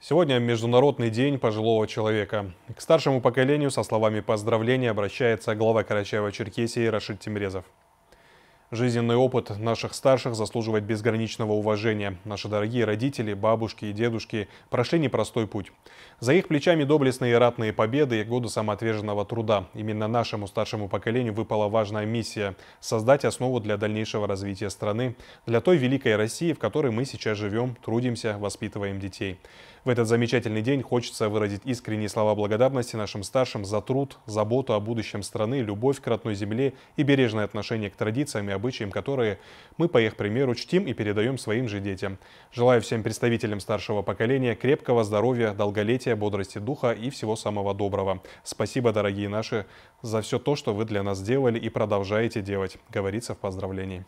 Сегодня Международный день пожилого человека. К старшему поколению со словами поздравления обращается глава Карачаева-Черкесии Рашид Тимрезов. Жизненный опыт наших старших заслуживает безграничного уважения. Наши дорогие родители, бабушки и дедушки прошли непростой путь. За их плечами доблестные и ратные победы и годы самоотверженного труда. Именно нашему старшему поколению выпала важная миссия – создать основу для дальнейшего развития страны, для той великой России, в которой мы сейчас живем, трудимся, воспитываем детей. В этот замечательный день хочется выразить искренние слова благодарности нашим старшим за труд, заботу о будущем страны, любовь к родной земле и бережное отношение к традициям и обычаям, которые мы, по их примеру, чтим и передаем своим же детям. Желаю всем представителям старшего поколения крепкого здоровья, долголетия, бодрости духа и всего самого доброго. Спасибо, дорогие наши, за все то, что вы для нас делали и продолжаете делать, говорится в поздравлении.